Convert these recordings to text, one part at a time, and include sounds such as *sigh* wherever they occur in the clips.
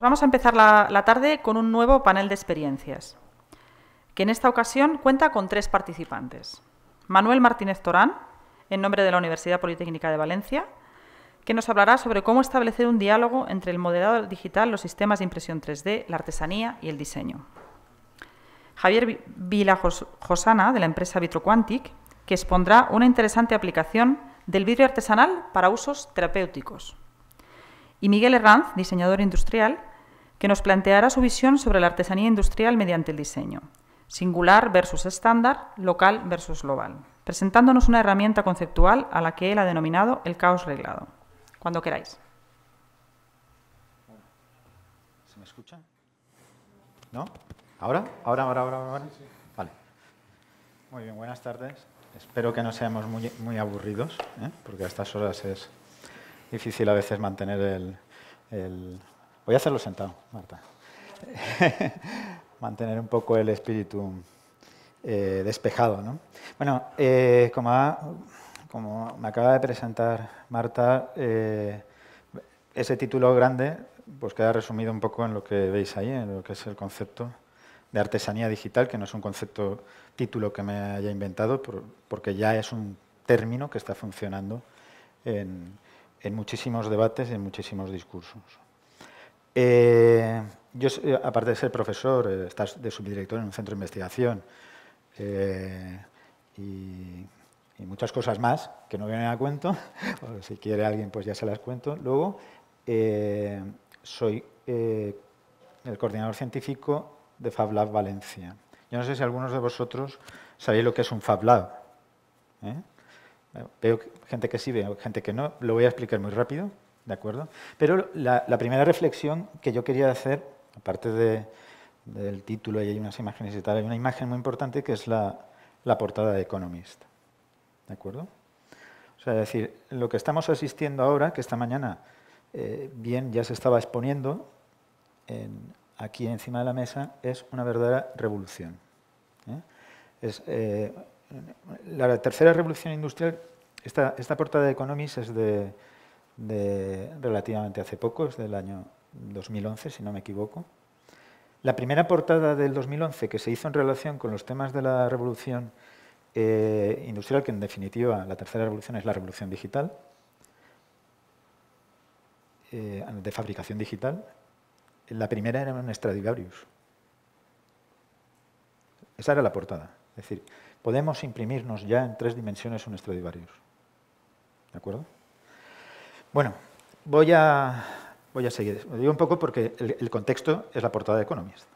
Vamos a empezar la, tarde con un nuevo panel de experiencias, que en esta ocasión cuenta con tres participantes. Manuel Martínez Torán, en nombre de la Universidad Politécnica de Valencia, que nos hablará sobre cómo establecer un diálogo entre el modelado digital, los sistemas de impresión 3D, la artesanía y el diseño. Javier Vila-Josana, de la empresa VitroQuantic, que expondrá una interesante aplicación del vidrio artesanal para usos terapéuticos. Y Miguel Herranz, diseñador industrial, que nos planteará su visión sobre la artesanía industrial mediante el diseño, singular versus estándar, local versus global, presentándonos una herramienta conceptual a la que él ha denominado el caos reglado. Cuando queráis. ¿Se me escucha? ¿No? ¿Ahora? ¿Ahora, ahora, ahora? ahora? Vale. Muy bien, buenas tardes. Espero que no seamos muy, muy aburridos, ¿eh? porque a estas horas es difícil a veces mantener el, el Voy a hacerlo sentado, Marta. *laughs* Mantener un poco el espíritu eh, despejado. Bueno, eh, como, me acaba de presentar Marta, eh, ese título grande pues queda resumido un poco en lo que veis ahí, en lo que es el concepto de artesanía digital, que no es un concepto título que me haya inventado, porque ya es un término que está funcionando en, en muchísimos debates y en muchísimos discursos. Eh, yo, eh, aparte de ser profesor, eh, estás de subdirector en un centro de investigación y, muchas cosas más que no vienen a cuento, *laughs* si quiere alguien pues ya se las cuento luego. soy el coordinador científico de FabLab Valencia. Yo no sé si algunos de vosotros sabéis lo que es un FabLab. Lab. Veo gente que sí, veo gente que no. Lo voy a explicar muy rápido. ¿De acuerdo? Pero la, primera reflexión que yo quería hacer, aparte del título y hay unas imágenes y tal, hay una imagen muy importante que es la, portada de Economist. ¿De acuerdo? O sea, decir, lo que estamos asistiendo ahora, que esta mañana eh, bien ya se estaba exponiendo aquí encima de la mesa, es una verdadera revolución. ¿eh? Eh, la tercera revolución industrial, esta, esta portada de Economist es de relativamente hace poco, es del año 2011, si no me equivoco. La primera portada del 2011 que se hizo en relación con los temas de la revolución eh, industrial, que en definitiva la tercera revolución es la revolución digital, eh, de fabricación digital, la primera era un Stradivarius. Esa era la portada. Es decir, podemos imprimirnos ya en tres dimensiones un Stradivarius. ¿De acuerdo? Bueno, voy a, seguir. digo un poco porque el, contexto es la portada de Economist.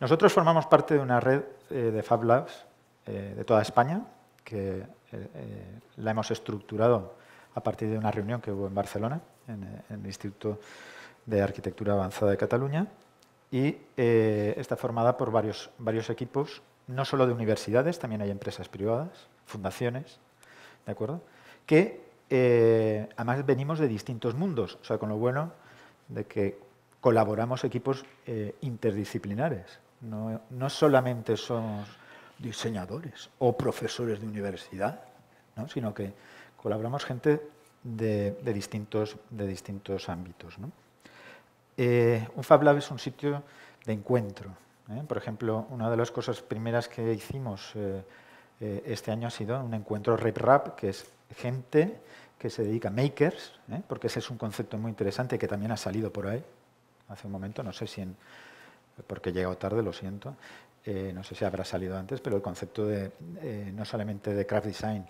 Nosotros formamos parte de una red eh, de Fab Labs eh, de toda España, que eh, la hemos estructurado a partir de una reunión que hubo en Barcelona, en, el Instituto de Arquitectura Avanzada de Cataluña, y está formada por varios, varios equipos, no solo de universidades, también hay empresas privadas, fundaciones, ¿de acuerdo? que eh, además venimos de distintos mundos, o sea, con lo bueno de que colaboramos equipos eh, interdisciplinares. No, solamente somos diseñadores o profesores de universidad, sino que colaboramos gente de, distintos, ámbitos. Eh, un Fab Lab es un sitio de encuentro. Por ejemplo, una de las cosas primeras que hicimos este año ha sido un encuentro RepRap, que es gente que se dedica a makers, ¿eh? porque ese es un concepto muy interesante que también ha salido por ahí hace un momento, no sé si porque he llegado tarde, lo siento, eh, no sé si habrá salido antes, pero el concepto de eh, no solamente de craft design,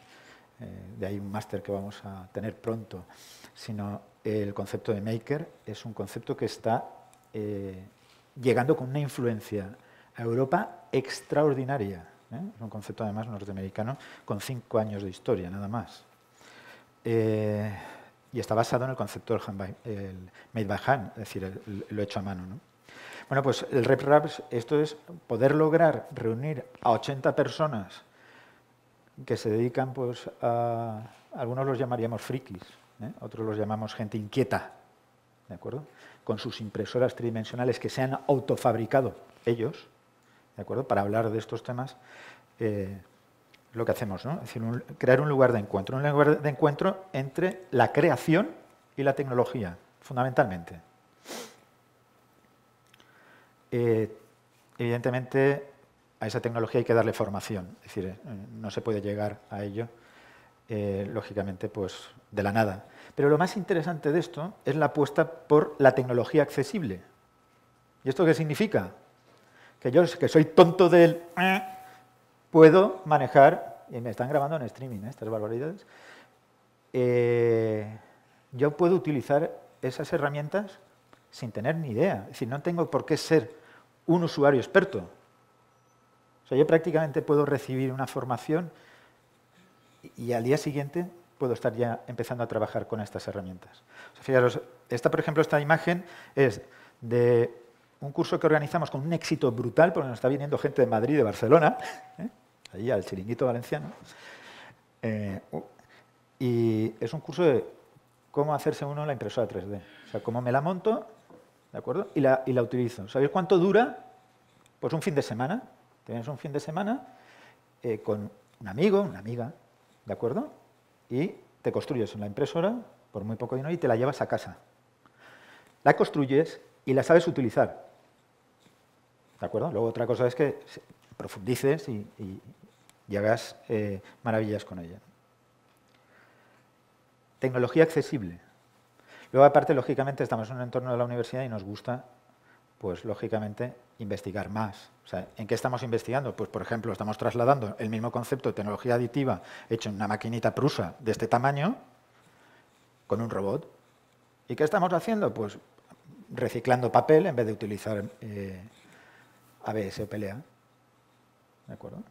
de ahí un máster que vamos a tener pronto, sino el concepto de maker es un concepto que está llegando con una influencia a Europa extraordinaria. Es un concepto además norteamericano con cinco años de historia, nada más. Eh, y está basado en el concepto del made by hand, es decir, lo hecho a mano. Bueno, pues el RepRap, esto es poder lograr reunir a 80 personas que se dedican, pues, a. Algunos los llamaríamos frikis, ¿eh? otros los llamamos gente inquieta, ¿de acuerdo? Con sus impresoras tridimensionales que se han autofabricado ellos, ¿de acuerdo? Para hablar de estos temas eh, lo que hacemos, ¿no? Es decir, crear un lugar de encuentro, un lugar de encuentro entre la creación y la tecnología, fundamentalmente. Eh, evidentemente, a esa tecnología hay que darle formación, es decir, eh, no se puede llegar a ello, eh, lógicamente, pues de la nada. Pero lo más interesante de esto es la apuesta por la tecnología accesible. ¿Y esto qué significa? Que yo, que soy tonto del puedo manejar, y me están grabando en streaming ¿eh? estas barbaridades, eh, yo puedo utilizar esas herramientas sin tener ni idea. Es decir, no tengo por qué ser un usuario experto. O sea, yo prácticamente puedo recibir una formación y al día siguiente puedo estar ya empezando a trabajar con estas herramientas. O sea, fijaros, esta, por ejemplo, esta imagen es de un curso que organizamos con un éxito brutal, porque nos está viniendo gente de Madrid de Barcelona, *laughs* ¿eh? Ahí, al chiringuito valenciano. Eh, y es un curso de cómo hacerse uno la impresora 3D. O sea, cómo me la monto, ¿de acuerdo? Y la, utilizo. ¿Sabéis cuánto dura? Pues un fin de semana. Tienes un fin de semana eh, con un amigo, una amiga, ¿de acuerdo? Y te construyes una impresora por muy poco dinero y te la llevas a casa. La construyes y la sabes utilizar. ¿De acuerdo? Luego otra cosa es que profundices y, y hagas eh, maravillas con ella. Tecnología accesible. Luego, aparte, lógicamente, estamos en un entorno de la universidad y nos gusta, pues, lógicamente, investigar más. sea, ¿en qué estamos investigando? Pues, por ejemplo, estamos trasladando el mismo concepto de tecnología aditiva hecho en una maquinita prusa de este tamaño con un robot. ¿Y qué estamos haciendo? Pues, reciclando papel en vez de utilizar eh, ABS o PLA. ¿De acuerdo?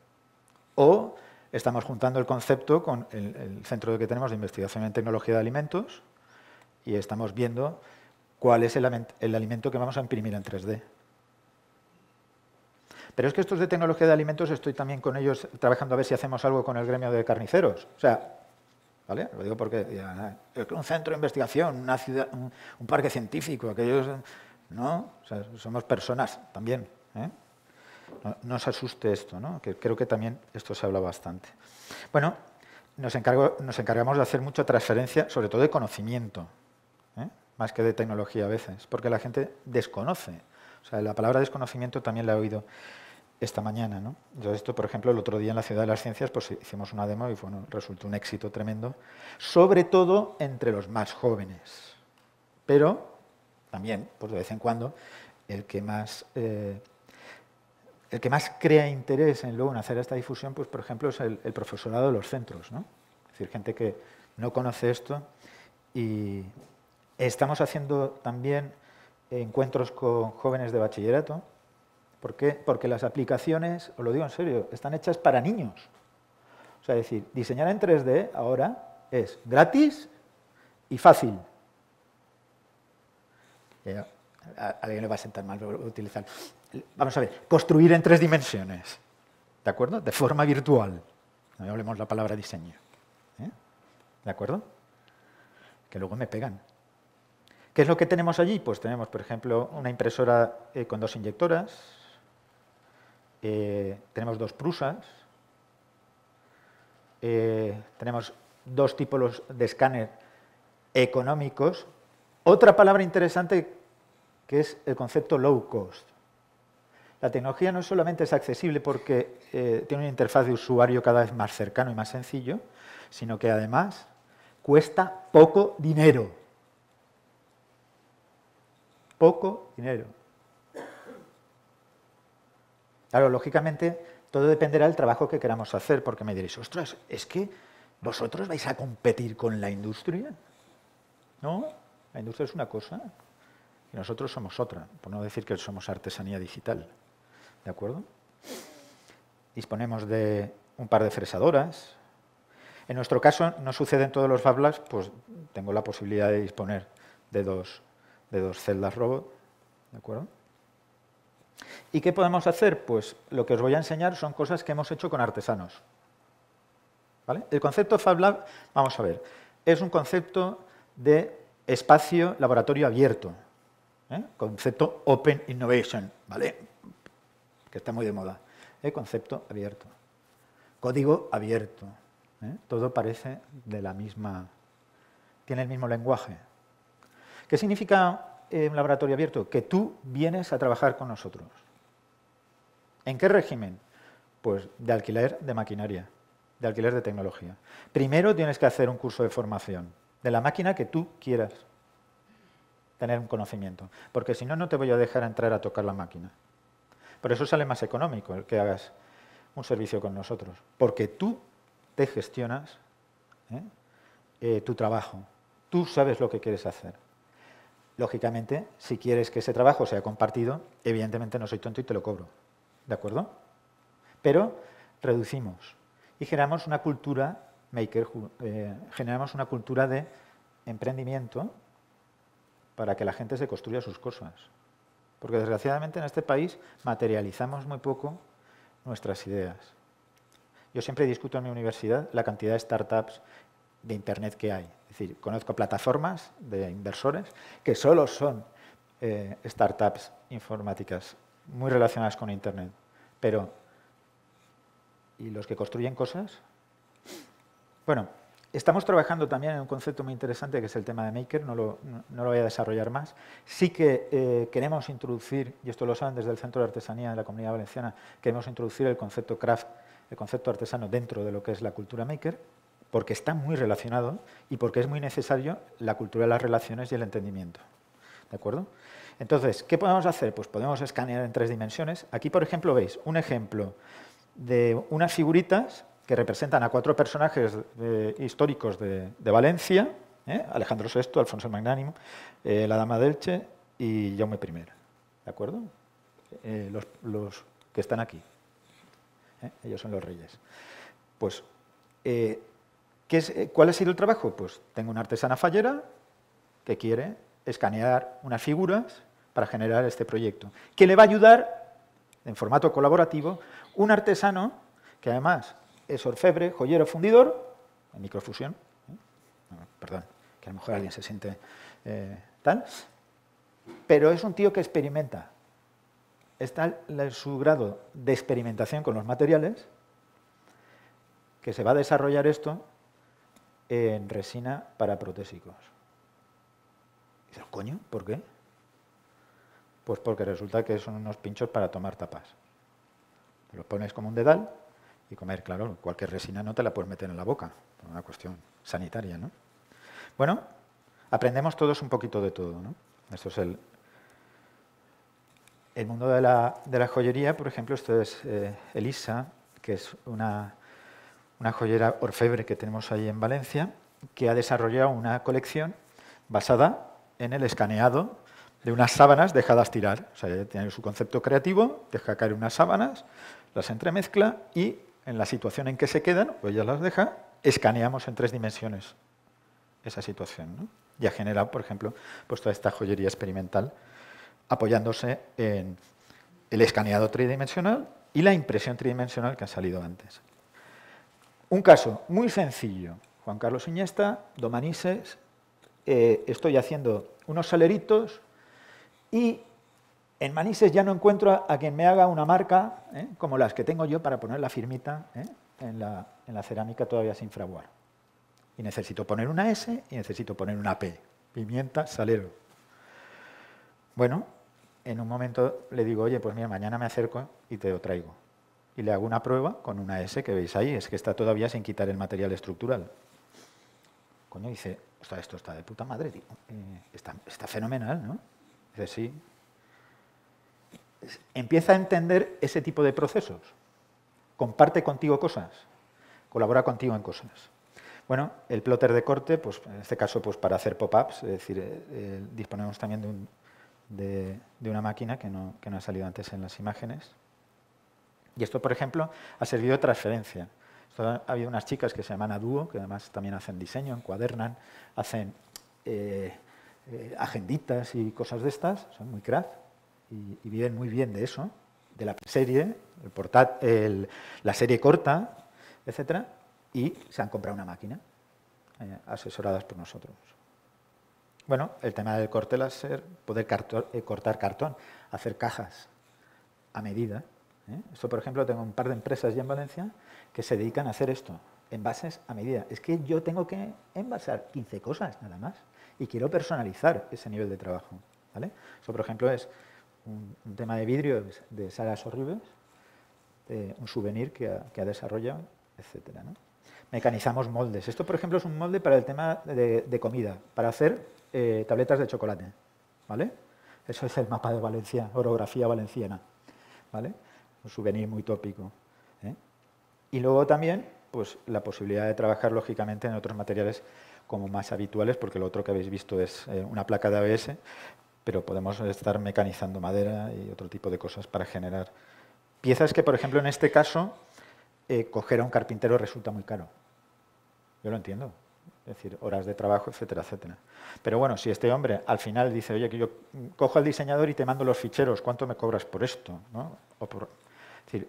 O estamos juntando el concepto con el, centro que tenemos de investigación en tecnología de alimentos y estamos viendo cuál es el, alimento que vamos a imprimir en 3D. Pero es que estos de tecnología de alimentos estoy también con ellos trabajando a ver si hacemos algo con el gremio de carniceros. O sea, ¿vale? Lo digo porque es un centro de investigación, una ciudad, un, parque científico, aquellos, no, somos personas también. ¿eh? no, os asuste esto, ¿no? creo que también esto se habla bastante. Bueno, nos, encargamos de hacer mucha transferencia, sobre todo de conocimiento, ¿eh? más que de tecnología a veces, porque la gente desconoce. sea, la palabra desconocimiento también la he oído esta mañana. ¿no? Yo esto, por ejemplo, el otro día en la Ciudad de las Ciencias pues, hicimos una demo y bueno, resultó un éxito tremendo, sobre todo entre los más jóvenes. Pero también, pues de vez en cuando, el que más eh, el que más crea interés en luego en hacer esta difusión, pues por ejemplo, es el, profesorado de los centros, ¿no? Es decir, gente que no conoce esto y estamos haciendo también encuentros con jóvenes de bachillerato. ¿Por qué? Porque las aplicaciones, os lo digo en serio, están hechas para niños. O sea, es decir, diseñar en 3D ahora es gratis y fácil. ¿Ya? a alguien le va a sentar mal utilizar. Vamos a ver, construir en tres dimensiones, ¿de acuerdo? De forma virtual. No hablemos la palabra diseño. ¿eh? ¿De acuerdo? Que luego me pegan. ¿Qué es lo que tenemos allí? Pues tenemos, por ejemplo, una impresora eh, con dos inyectoras, eh, tenemos dos prusas, tenemos dos tipos de escáner económicos. Otra palabra interesante que es el concepto low cost. La tecnología no solamente es accesible porque eh, tiene una interfaz de usuario cada vez más cercano y más sencillo, sino que además cuesta poco dinero. Poco dinero. Claro, lógicamente todo dependerá del trabajo que queramos hacer, porque me diréis, ostras, es que vosotros vais a competir con la industria. No, la industria es una cosa, nosotros somos otra, por no decir que somos artesanía digital. ¿De acuerdo? Disponemos de un par de fresadoras. En nuestro caso no sucede en todos los Fab Labs, pues tengo la posibilidad de disponer de dos, celdas robot. ¿De acuerdo? ¿Y qué podemos hacer? Pues lo que os voy a enseñar son cosas que hemos hecho con artesanos. ¿Vale? El concepto Fab Lab, vamos a ver, es un concepto de espacio laboratorio abierto. ¿eh? concepto Open Innovation, ¿vale? que está muy de moda, ¿Eh? concepto abierto, código abierto, ¿eh? todo parece de la misma, tiene el mismo lenguaje. ¿Qué significa un laboratorio abierto? Que tú vienes a trabajar con nosotros. ¿En qué régimen? Pues de alquiler de maquinaria, de alquiler de tecnología. Primero tienes que hacer un curso de formación de la máquina que tú quieras tener un conocimiento, porque si no, no te voy a dejar entrar a tocar la máquina. Por eso sale más económico el que hagas un servicio con nosotros, porque tú te gestionas ¿eh? Eh, tu trabajo, tú sabes lo que quieres hacer. Lógicamente, si quieres que ese trabajo sea compartido, evidentemente no soy tonto y te lo cobro, ¿de acuerdo? Pero reducimos y generamos una cultura maker, eh, generamos una cultura de emprendimiento para que la gente se construya sus cosas. Porque desgraciadamente en este país materializamos muy poco nuestras ideas. Yo siempre discuto en mi universidad la cantidad de startups de Internet que hay. Es decir, conozco plataformas de inversores que solo son eh, startups informáticas muy relacionadas con Internet. Pero, ¿y los que construyen cosas? Bueno, Estamos trabajando también en un concepto muy interesante que es el tema de Maker, no lo, voy a desarrollar más. Sí que eh, queremos introducir, y esto lo saben desde el Centro de Artesanía de la Comunidad Valenciana, queremos introducir el concepto craft, el concepto artesano dentro de lo que es la cultura Maker, porque está muy relacionado y porque es muy necesario la cultura de las relaciones y el entendimiento. ¿De acuerdo? Entonces, ¿qué podemos hacer? Pues podemos escanear en tres dimensiones. Aquí, por ejemplo, veis un ejemplo de unas figuritas que representan a cuatro personajes históricos de, Valencia, ¿eh? Alejandro VI, Alfonso el Magnánimo, eh, la Dama del Che y Jaume I. ¿De acuerdo? Eh, los, que están aquí. Ellos son los reyes. Pues, ¿cuál ha sido el trabajo? Pues tengo una artesana fallera que quiere escanear unas figuras para generar este proyecto, que le va a ayudar, en formato colaborativo, un artesano que además es orfebre, joyero, fundidor, en microfusión, ¿eh? perdón, que a lo mejor alguien se siente eh, tal, pero es un tío que experimenta. Está su grado de experimentación con los materiales, que se va a desarrollar esto en resina para protésicos. Y coño, ¿por qué? Pues porque resulta que son unos pinchos para tomar tapas. lo pones como un dedal y comer, claro, cualquier resina no te la puedes meter en la boca, por una cuestión sanitaria, ¿no? Bueno, aprendemos todos un poquito de todo, ¿no? Esto es el, el mundo de la, joyería, por ejemplo, esto es eh, Elisa, que es una, joyera orfebre que tenemos ahí en Valencia, que ha desarrollado una colección basada en el escaneado de unas sábanas dejadas tirar. O sea, tiene su concepto creativo, deja caer unas sábanas, las entremezcla y en la situación en que se quedan, pues ya las deja, escaneamos en tres dimensiones esa situación. Ya generado, por ejemplo, pues toda esta joyería experimental apoyándose en el escaneado tridimensional y la impresión tridimensional que han salido antes. Un caso muy sencillo. Juan Carlos Iñesta, Domanises, eh, estoy haciendo unos saleritos y en Manises ya no encuentro a, quien me haga una marca, ¿eh? como las que tengo yo para poner la firmita ¿eh? en, la, cerámica todavía sin fraguar. Y necesito poner una S y necesito poner una P. Pimienta, salero. Bueno, en un momento le digo, oye, pues mira, mañana me acerco y te lo traigo. Y le hago una prueba con una S que veis ahí, es que está todavía sin quitar el material estructural. Coño, dice, o sea, esto está de puta madre, tío. Eh, está, está fenomenal, ¿no? Dice, sí, empieza a entender ese tipo de procesos. Comparte contigo cosas, colabora contigo en cosas. Bueno, el plotter de corte, pues en este caso pues para hacer pop-ups, es decir, eh, eh, disponemos también de, una máquina que no, ha salido antes en las imágenes. Y esto, por ejemplo, ha servido de transferencia. Había unas chicas que se llaman Aduo, que además también hacen diseño, encuadernan, hacen eh, agenditas y cosas de estas, son muy craft y, viven muy bien de eso, de la serie, el portat, la serie corta, etcétera, Y se han comprado una máquina, eh, asesoradas por nosotros. Bueno, el tema del corte láser, poder eh, cortar cartón, hacer cajas a medida. ¿eh? Esto, por ejemplo, tengo un par de empresas ya en Valencia que se dedican a hacer esto, envases a medida. Es que yo tengo que envasar 15 cosas nada más y quiero personalizar ese nivel de trabajo. Eso, por ejemplo, es un, tema de vidrio de salas Sorribes, un souvenir que ha, desarrollado, etc. Mecanizamos moldes. Esto, por ejemplo, es un molde para el tema de, comida, para hacer eh, tabletas de chocolate. ¿vale? Eso es el mapa de Valencia, orografía valenciana. ¿vale? Un souvenir muy tópico. ¿eh? Y luego también pues, la posibilidad de trabajar, lógicamente, en otros materiales como más habituales, porque lo otro que habéis visto es eh, una placa de ABS, pero podemos estar mecanizando madera y otro tipo de cosas para generar piezas que, por ejemplo, en este caso, eh, coger a un carpintero resulta muy caro. Yo lo entiendo. Es decir, horas de trabajo, etcétera, etcétera. Pero bueno, si este hombre al final dice, oye, que yo cojo al diseñador y te mando los ficheros, ¿cuánto me cobras por esto? Es decir,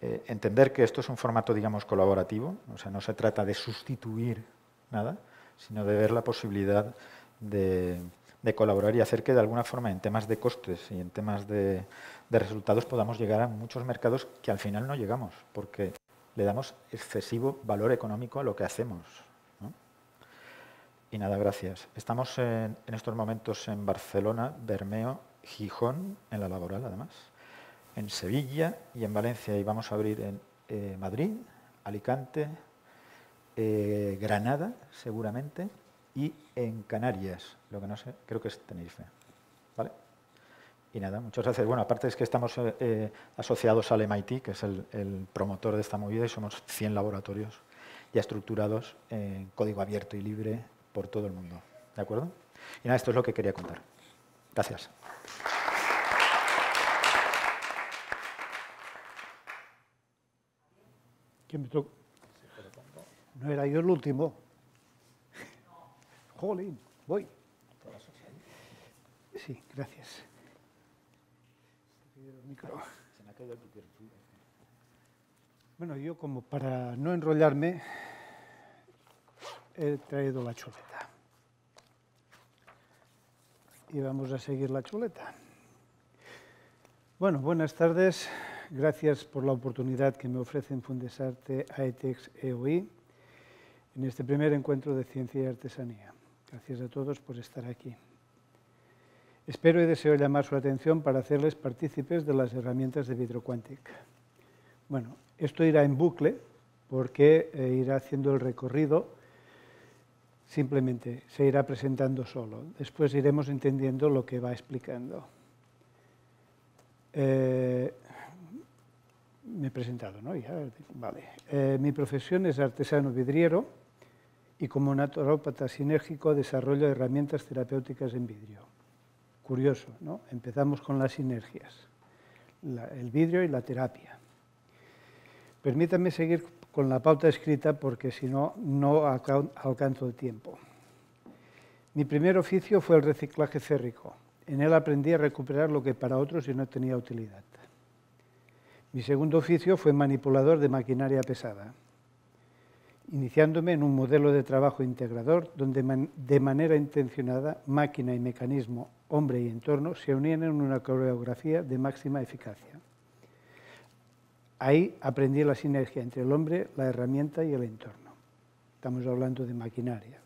eh, entender que esto es un formato, digamos, colaborativo, o sea, no se trata de sustituir nada, sino de ver la posibilidad de de colaborar y hacer que de alguna forma en temas de costes y en temas de, resultados podamos llegar a muchos mercados que al final no llegamos, porque le damos excesivo valor económico a lo que hacemos. Y nada, gracias. Estamos en, estos momentos en Barcelona, Bermeo, Gijón, en la laboral además, en Sevilla y en Valencia. Y vamos a abrir en eh, Madrid, Alicante, eh, Granada seguramente y en Canarias, lo que no sé, creo que es Tenerife. ¿Vale? Y nada, muchas gracias. Bueno, aparte es que estamos eh, eh, asociados al MIT, que es el, promotor de esta movida, y somos 100 laboratorios ya estructurados en código abierto y libre por todo el mundo. ¿De acuerdo? Y nada, esto es lo que quería contar. Gracias. ¿Quién me tocó? No era yo el último. Jolín, voy. Sí, gracias. Bueno, yo como para no enrollarme, he traído la chuleta. Y vamos a seguir la chuleta. Bueno, buenas tardes. Gracias por la oportunidad que me ofrecen Fundesarte, AETEX, EOI en este primer encuentro de ciencia y artesanía. Gracias a todos por estar aquí. Espero y deseo llamar su atención para hacerles partícipes de las herramientas de VitroQuantic. Bueno, esto irá en bucle porque eh, irá haciendo el recorrido, simplemente se irá presentando solo. Después iremos entendiendo lo que va explicando. Eh, me he presentado, ¿no? Ya, vale. Eh, mi profesión es artesano vidriero y como naturópata sinérgico desarrollo herramientas terapéuticas en vidrio. Curioso, ¿no? Empezamos con las sinergias, el vidrio y la terapia. Permítanme seguir con la pauta escrita porque si no, no alcanzo el tiempo. Mi primer oficio fue el reciclaje férrico. En él aprendí a recuperar lo que para otros yo no tenía utilidad. Mi segundo oficio fue manipulador de maquinaria pesada iniciándome en un modelo de trabajo integrador donde de manera intencionada máquina y mecanismo, hombre y entorno se unían en una coreografía de máxima eficacia. Ahí aprendí la sinergia entre el hombre, la herramienta y el entorno. Estamos hablando de maquinaria.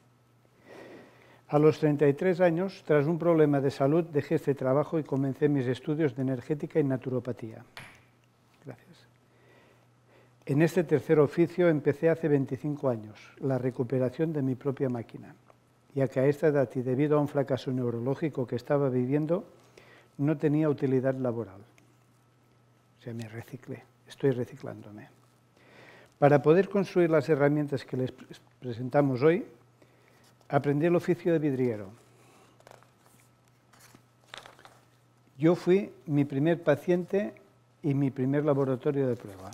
A los 33 años, tras un problema de salud, dejé este trabajo y comencé mis estudios de energética y naturopatía. En este tercer oficio empecé hace 25 años, la recuperación de mi propia máquina, ya que a esta edad y debido a un fracaso neurológico que estaba viviendo, no tenía utilidad laboral. O sea, me reciclé, estoy reciclándome. Para poder construir las herramientas que les presentamos hoy, aprendí el oficio de vidriero. Yo fui mi primer paciente y mi primer laboratorio de prueba.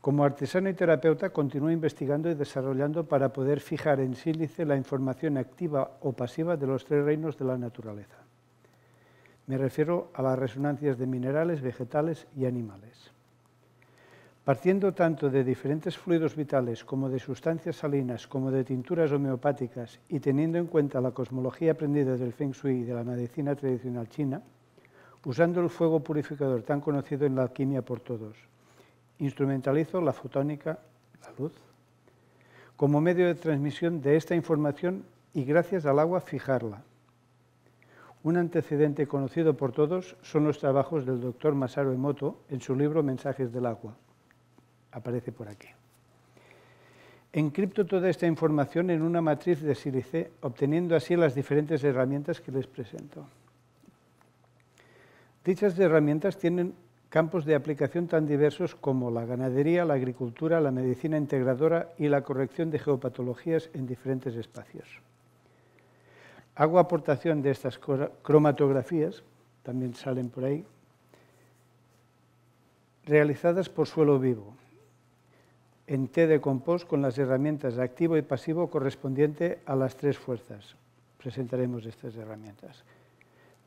Como artesano y terapeuta, continúo investigando y desarrollando para poder fijar en sílice la información activa o pasiva de los tres reinos de la naturaleza. Me refiero a las resonancias de minerales, vegetales y animales. Partiendo tanto de diferentes fluidos vitales como de sustancias salinas, como de tinturas homeopáticas y teniendo en cuenta la cosmología aprendida del Feng Shui y de la medicina tradicional china, usando el fuego purificador tan conocido en la alquimia por todos, instrumentalizo la fotónica, la luz, como medio de transmisión de esta información y gracias al agua fijarla. Un antecedente conocido por todos son los trabajos del doctor Masaru Emoto en su libro Mensajes del agua. Aparece por aquí. Encripto toda esta información en una matriz de sílice, obteniendo así las diferentes herramientas que les presento. Dichas herramientas tienen campos de aplicación tan diversos como la ganadería, la agricultura, la medicina integradora y la corrección de geopatologías en diferentes espacios. Hago aportación de estas cromatografías, también salen por ahí, realizadas por suelo vivo, en té de compost con las herramientas activo y pasivo correspondiente a las tres fuerzas. Presentaremos estas herramientas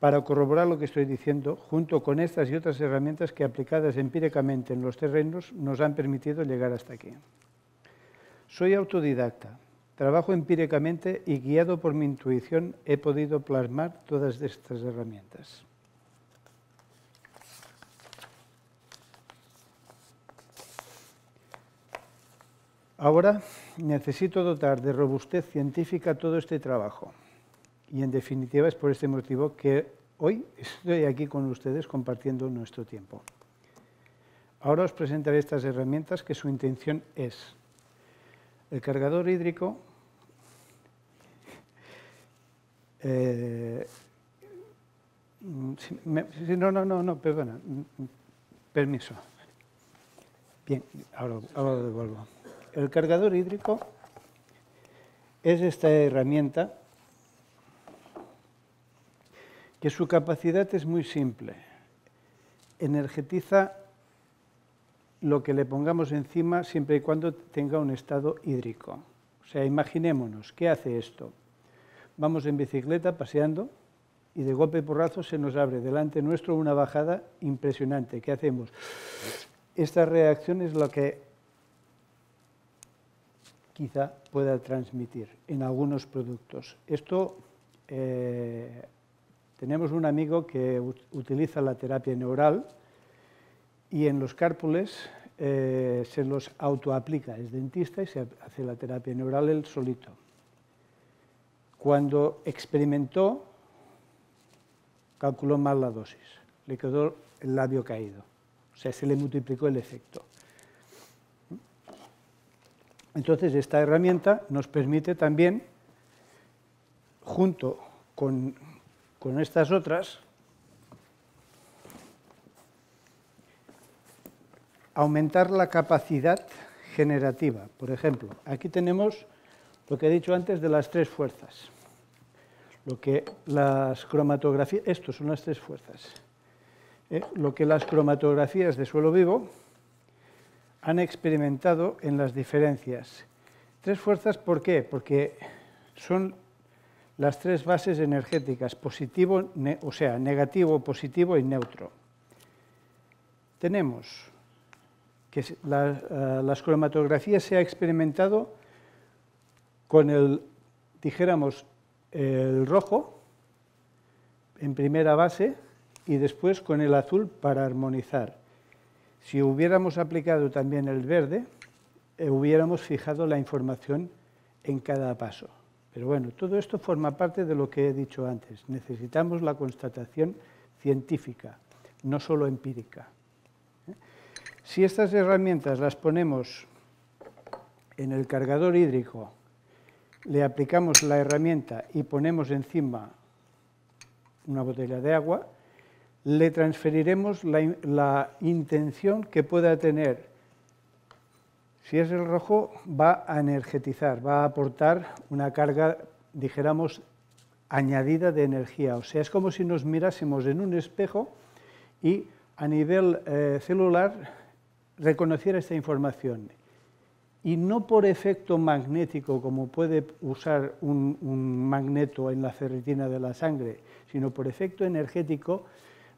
para corroborar lo que estoy diciendo, junto con estas y otras herramientas que aplicadas empíricamente en los terrenos nos han permitido llegar hasta aquí. Soy autodidacta, trabajo empíricamente y guiado por mi intuición he podido plasmar todas estas herramientas. Ahora necesito dotar de robustez científica todo este trabajo y en definitiva es por este motivo que hoy estoy aquí con ustedes compartiendo nuestro tiempo. Ahora os presentaré estas herramientas que su intención es el cargador hídrico, eh, no, no, no, perdona, permiso. Bien, ahora, ahora lo devuelvo. El cargador hídrico es esta herramienta que su capacidad es muy simple. Energetiza lo que le pongamos encima siempre y cuando tenga un estado hídrico. O sea, imaginémonos, ¿qué hace esto? Vamos en bicicleta paseando y de golpe y porrazo se nos abre delante nuestro una bajada impresionante. ¿Qué hacemos? Esta reacción es lo que quizá pueda transmitir en algunos productos. Esto eh, tenemos un amigo que utiliza la terapia neural y en los cárpules eh, se los autoaplica, es dentista y se hace la terapia neural él solito. Cuando experimentó, calculó mal la dosis, le quedó el labio caído, o sea, se le multiplicó el efecto. Entonces, esta herramienta nos permite también, junto con con estas otras, aumentar la capacidad generativa. Por ejemplo, aquí tenemos lo que he dicho antes de las tres fuerzas. Lo que las cromatografías, estos son las tres fuerzas. ¿eh? lo que las cromatografías de suelo vivo han experimentado en las diferencias. Tres fuerzas, ¿por qué? Porque son las tres bases energéticas, positivo, o sea, negativo, positivo y neutro. Tenemos que la, eh, las cromatografías se ha experimentado con el, dijéramos, el rojo en primera base y después con el azul para armonizar. Si hubiéramos aplicado también el verde, eh, hubiéramos fijado la información en cada paso. Pero bueno, todo esto forma parte de lo que he dicho antes. Necesitamos la constatación científica, no solo empírica. ¿Eh? Si estas herramientas las ponemos en el cargador hídrico, le aplicamos la herramienta y ponemos encima una botella de agua, le transferiremos la, la intención que pueda tener si es el rojo, va a energetizar, va a aportar una carga, dijéramos, añadida de energía. O sea, es como si nos mirásemos en un espejo y a nivel eh, celular reconociera esta información. Y no por efecto magnético, como puede usar un, magneto en la ferritina de la sangre, sino por efecto energético,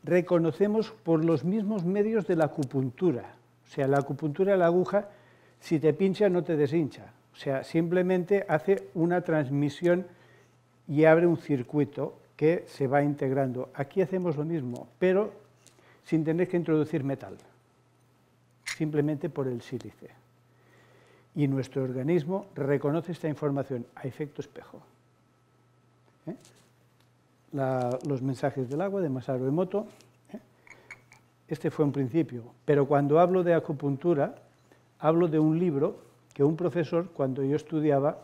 reconocemos por los mismos medios de la acupuntura. O sea, la acupuntura, de la aguja, si te pincha no te deshincha. O sea, simplemente hace una transmisión y abre un circuito que se va integrando. Aquí hacemos lo mismo, pero sin tener que introducir metal, simplemente por el sílice. Y nuestro organismo reconoce esta información a efecto espejo. ¿Eh? los mensajes del agua de Masaru Emoto. ¿eh? Este fue un principio, pero cuando hablo de acupuntura, hablo de un libro que un profesor, cuando yo estudiaba,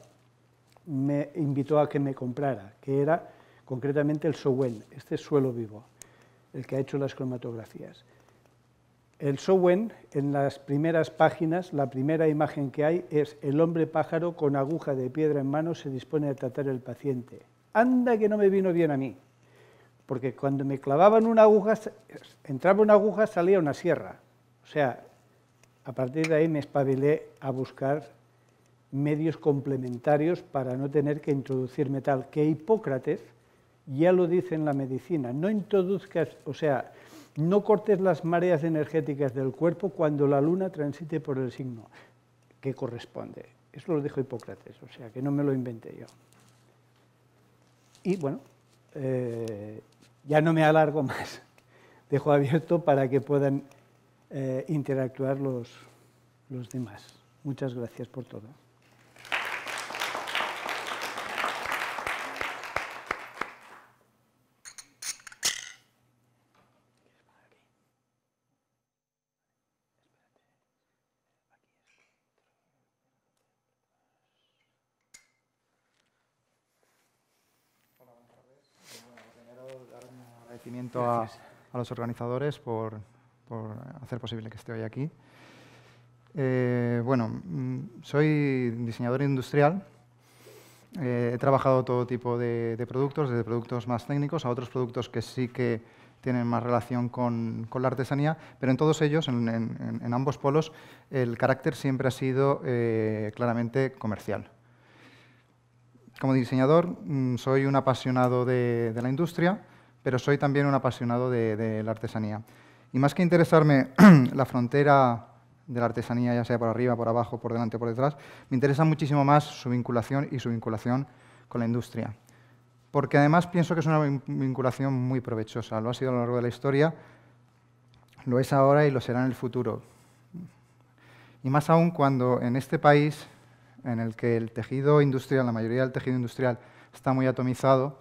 me invitó a que me comprara, que era concretamente el Sowen, este suelo vivo, el que ha hecho las cromatografías. El Sowen, en las primeras páginas, la primera imagen que hay es el hombre pájaro con aguja de piedra en mano se dispone a tratar al paciente. Anda que no me vino bien a mí, porque cuando me clavaban una aguja, entraba una aguja, salía una sierra. O sea, a partir de ahí me espabilé a buscar medios complementarios para no tener que introducir metal, que Hipócrates ya lo dice en la medicina, no introduzcas, o sea, no cortes las mareas energéticas del cuerpo cuando la luna transite por el signo que corresponde. Eso lo dijo Hipócrates, o sea, que no me lo inventé yo. Y bueno, eh, ya no me alargo más, dejo abierto para que puedan eh, interactuar los, los demás. Muchas gracias por todo. Hola, buenas tardes. Bueno, primero, dar un agradecimiento a, a los organizadores por por hacer posible que esté hoy aquí. Eh, bueno, mm, soy diseñador industrial. Eh, he trabajado todo tipo de, productos, desde productos más técnicos a otros productos que sí que tienen más relación con, la artesanía, pero en todos ellos, en, ambos polos, el carácter siempre ha sido eh, claramente comercial. Como diseñador, mm, soy un apasionado de, la industria, pero soy también un apasionado de la artesanía. Y más que interesarme *clears throat* la frontera de la artesanía, ya sea por arriba, por abajo, por delante o por detrás, me interesa muchísimo más su vinculación y su vinculación con la industria. Porque además pienso que es una vinculación muy provechosa. Lo ha sido a lo largo de la historia, lo es ahora y lo será en el futuro. Y más aún cuando en este país, en el que el tejido industrial, la mayoría del tejido industrial, está muy atomizado,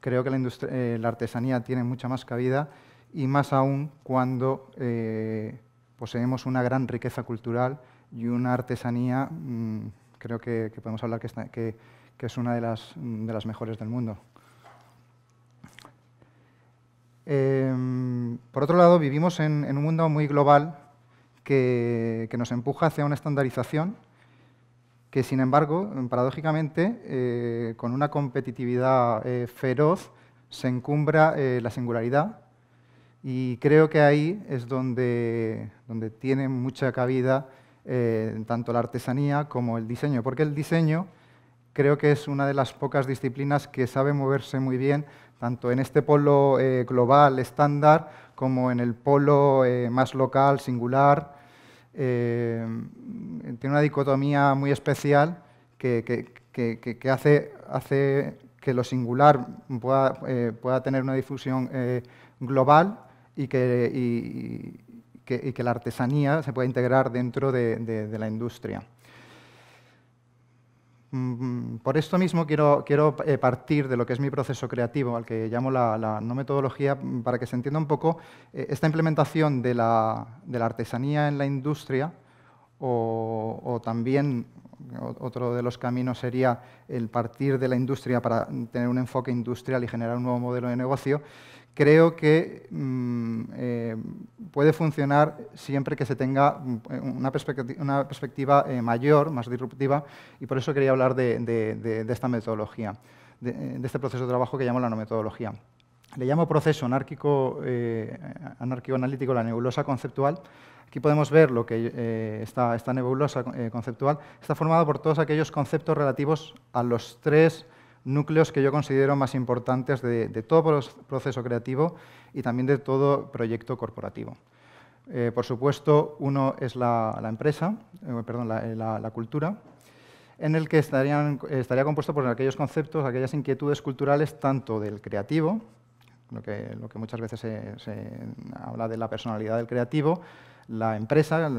creo que la eh, artesanía tiene mucha más cabida y más aún cuando eh, poseemos una gran riqueza cultural y una artesanía, mm, creo que, podemos hablar que, es una de las, mm, de las, mejores del mundo. Em, por otro lado, vivimos en, un mundo muy global que, nos empuja hacia una estandarización que, sin embargo, paradójicamente, eh, con una competitividad eh, feroz, se encumbra la singularidad y creo que ahí es donde, donde tiene mucha cabida eh, tanto la artesanía como el diseño, porque el diseño creo que es una de las pocas disciplinas que sabe moverse muy bien, tanto en este polo eh, global estándar como en el polo eh, más local, singular. tiene una dicotomía muy especial que, hace, hace, que lo singular pueda, pueda tener una difusión global y que, la artesanía se pueda integrar dentro de, la industria. Mm, por esto mismo quiero, eh, partir de lo que es mi proceso creativo, al que llamo la, no metodología, mm, para que se entienda un poco eh, esta implementación de la, artesanía en la industria o, también otro de los caminos sería el partir de la industria para tener un enfoque industrial y generar un nuevo modelo de negocio, creo que mm, eh, puede funcionar siempre que se tenga mm, una, perspectiva, eh, mayor, más disruptiva, y por eso quería hablar de, esta metodología, eh, de, este proceso de trabajo que llamo la no metodología. Le llamo proceso anárquico, analítico, la nebulosa conceptual. Aquí podemos ver lo que está esta, nebulosa conceptual está formada por todos aquellos conceptos relativos a los tres núcleos que yo considero más importantes de, todo proceso creativo y también de todo proyecto corporativo. Eh, por supuesto, uno es la, empresa, eh, perdón, eh, la, cultura, en el que estaría compuesto por aquellos conceptos, aquellas inquietudes culturales, tanto del creativo, lo que, muchas veces se habla de la personalidad del creativo, la empresa,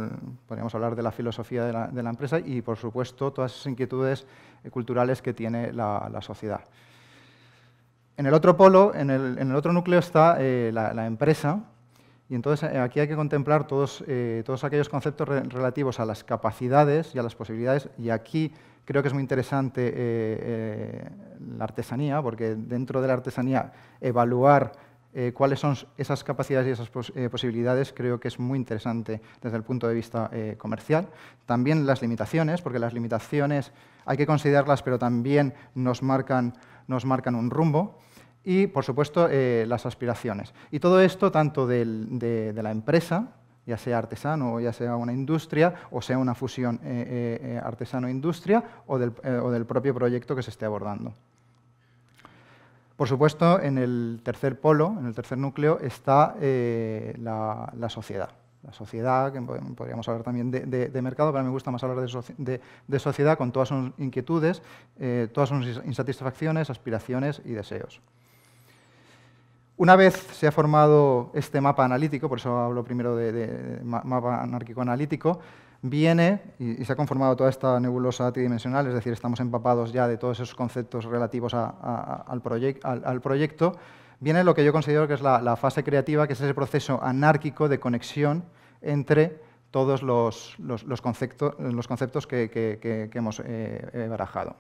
podríamos hablar de la filosofía de la, empresa y, por supuesto, todas esas inquietudes eh, culturales que tiene la, sociedad. En el otro polo, en el, otro núcleo está eh, la, empresa y entonces eh, aquí hay que contemplar todos, todos aquellos conceptos relativos a las capacidades y a las posibilidades y aquí creo que es muy interesante la artesanía porque dentro de la artesanía evaluar eh, cuáles son esas capacidades y esas eh, posibilidades creo que es muy interesante desde el punto de vista eh, comercial. También las limitaciones, porque las limitaciones hay que considerarlas, pero también nos marcan, nos marcan un rumbo. Y, por supuesto, las aspiraciones. Y todo esto, tanto de, la empresa, ya sea artesano o ya sea una industria, o sea una fusión artesano-industria, o, o, del propio proyecto que se esté abordando. Por supuesto, en el tercer polo, en el tercer núcleo, está eh, la, sociedad. La sociedad, que podríamos hablar también de, mercado, pero me gusta más hablar de, sociedad con todas sus inquietudes, eh, todas sus insatisfacciones, aspiraciones y deseos. Una vez se ha formado este mapa analítico, por eso hablo primero de, mapa anárquico-analítico, viene y, se ha conformado toda esta nebulosa tridimensional, es decir, estamos empapados ya de todos esos conceptos relativos al, proyecto, viene lo que yo considero que es la, fase creativa, que es ese proceso anárquico de conexión entre todos los, los, los, conceptos que, hemos eh, eh, barajado.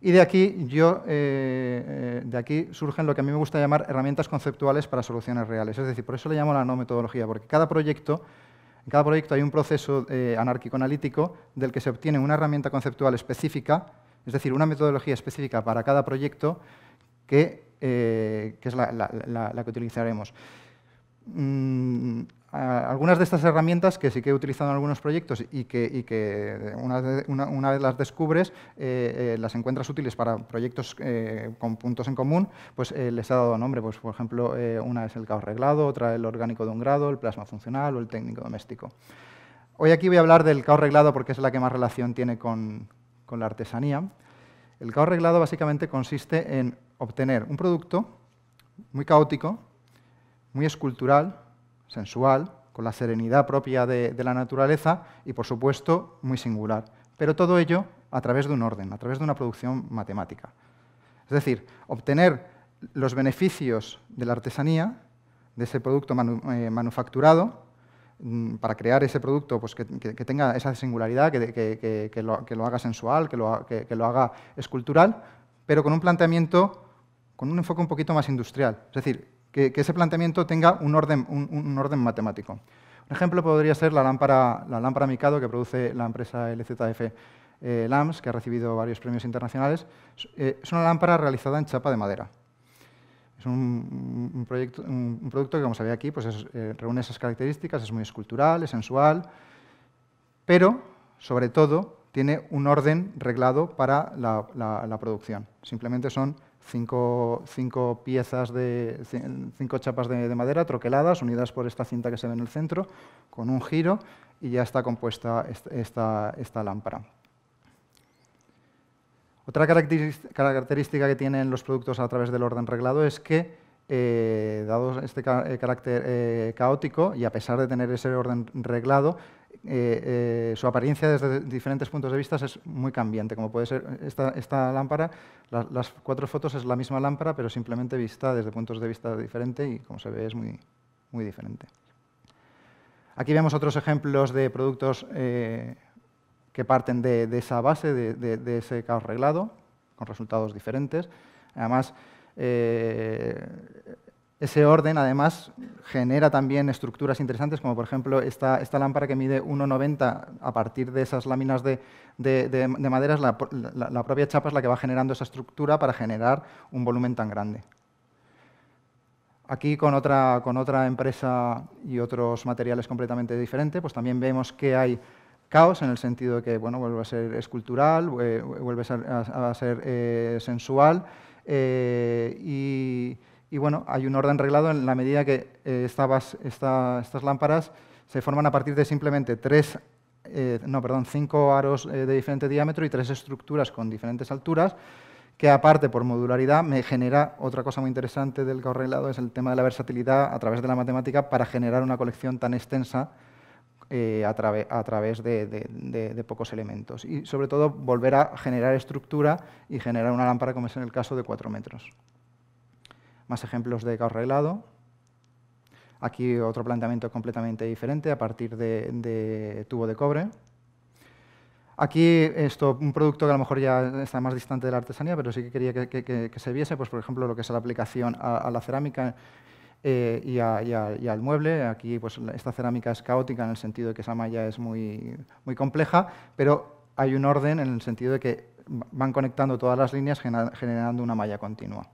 Y de aquí, yo, eh, de aquí surgen lo que a mí me gusta llamar herramientas conceptuales para soluciones reales. Es decir, por eso le llamo la no metodología, porque cada proyecto en cada proyecto hay un proceso eh, anárquico-analítico del que se obtiene una herramienta conceptual específica, es decir, una metodología específica para cada proyecto que, eh, es la, que utilizaremos. Mm, algunas de estas herramientas que sí que he utilizado en algunos proyectos y que, una, vez las descubres, eh, eh, las encuentras útiles para proyectos eh, con puntos en común, pues les ha dado nombre. Pues, por ejemplo, una es el caos reglado, otra el orgánico de un grado, el plasma funcional o el técnico doméstico. Hoy aquí voy a hablar del caos reglado porque es la que más relación tiene con la artesanía. El caos reglado básicamente consiste en obtener un producto muy caótico, muy escultural, sensual, con la serenidad propia de, la naturaleza y, por supuesto, muy singular. Pero todo ello a través de un orden, a través de una producción matemática. Es decir, obtener los beneficios de la artesanía, de ese producto eh, manufacturado, mm, para crear ese producto pues, que, tenga esa singularidad, que, que, lo, haga sensual, que lo, que lo haga escultural, pero con un planteamiento, con un enfoque un poquito más industrial. Es decir, que, ese planteamiento tenga un orden, un, orden, matemático. Un ejemplo podría ser la lámpara, la lámpara Mikado que produce la empresa LZF eh, LAMS, que ha recibido varios premios internacionales. Eh, es una lámpara realizada en chapa de madera. Es un, proyecto, un, producto que, como se aquí, pues eh, reúne esas características, es muy escultural, es sensual, pero, sobre todo, tiene un orden reglado para la producción. Simplemente son cinco, piezas de cinco chapas de, madera troqueladas, unidas por esta cinta que se ve en el centro, con un giro y ya está compuesta esta, lámpara. Otra característica que tienen los productos a través del orden reglado es que, eh, dado este eh, carácter eh, caótico y a pesar de tener ese orden reglado, eh, eh, su apariencia desde diferentes puntos de vista es muy cambiante, como puede ser esta, lámpara. las cuatro fotos es la misma lámpara, pero simplemente vista desde puntos de vista diferente y como se ve es muy, muy diferente. Aquí vemos otros ejemplos de productos eh, que parten de, esa base, de, de, ese caos reglado, con resultados diferentes. Además, ese orden, además, genera también estructuras interesantes, como por ejemplo esta, lámpara que mide 1,90 a partir de esas láminas de, madera, la, propia chapa es la que va generando esa estructura para generar un volumen tan grande. Aquí con otra, empresa y otros materiales completamente diferentes, pues también vemos que hay caos en el sentido de que bueno, vuelve a ser escultural, eh, vuelve a ser, eh, sensual eh, y y bueno, hay un orden reglado en la medida que eh, estas lámparas se forman a partir de simplemente tres, eh, no, perdón, cinco aros eh, de diferente diámetro y tres estructuras con diferentes alturas, que aparte por modularidad me genera otra cosa muy interesante del caos reglado, es el tema de la versatilidad a través de la matemática para generar una colección tan extensa a, través de, pocos elementos. Y sobre todo volver a generar estructura y generar una lámpara como es en el caso de cuatro metros más ejemplos de caos reglado. Aquí otro planteamiento completamente diferente a partir de, tubo de cobre. Aquí, esto, un producto que a lo mejor ya está más distante de la artesanía, pero sí que quería que, se viese, pues, por ejemplo, lo que es la aplicación a, la cerámica eh, y, y, al mueble. Aquí, pues, esta cerámica es caótica en el sentido de que esa malla es muy, muy compleja, pero hay un orden en el sentido de que van conectando todas las líneas generando una malla continua.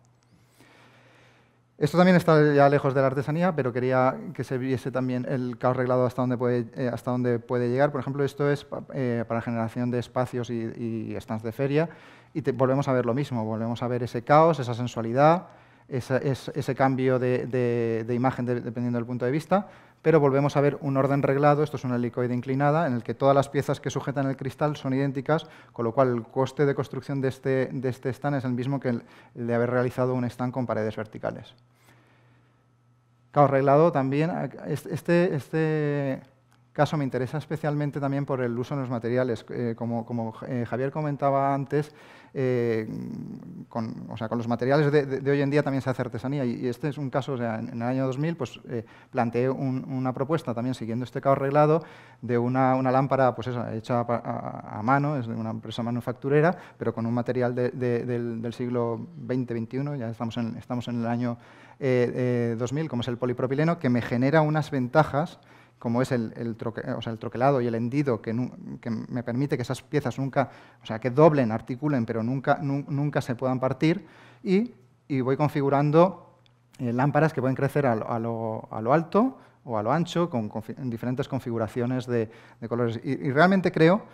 Esto también está ya lejos de la artesanía, pero quería que se viese también el caos reglado hasta dónde puede, eh, hasta dónde puede llegar. Por ejemplo, esto es eh, para generación de espacios y, stands de feria, y volvemos a ver lo mismo, volvemos a ver ese caos, esa sensualidad, es, ese cambio de, imagen dependiendo del punto de vista, pero volvemos a ver un orden reglado, esto es una helicoide inclinada, en el que todas las piezas que sujetan el cristal son idénticas, con lo cual el coste de construcción de este, de este stand es el mismo que el, de haber realizado un stand con paredes verticales. Caos reglado también, eh, este, este caso me interesa especialmente también por el uso de los materiales. Eh, como, eh, Javier comentaba antes, eh, con, los materiales de, hoy en día también se hace artesanía y, este es un caso, en, el año 2000 pues, planteé una propuesta también siguiendo este caos arreglado de una, lámpara pues hecha a, mano, es de una empresa manufacturera, pero con un material del, siglo XX-XXI, ya estamos estamos en el año 2000, como es el polipropileno, que me genera unas ventajas como es el, troque, el troquelado y el hendido, que, me permite que esas piezas nunca, o sea, que doblen, articulen, pero nunca, nunca se puedan partir, y, voy configurando eh, lámparas que pueden crecer a lo, alto o a lo ancho, con, diferentes configuraciones de, colores. y realmente creo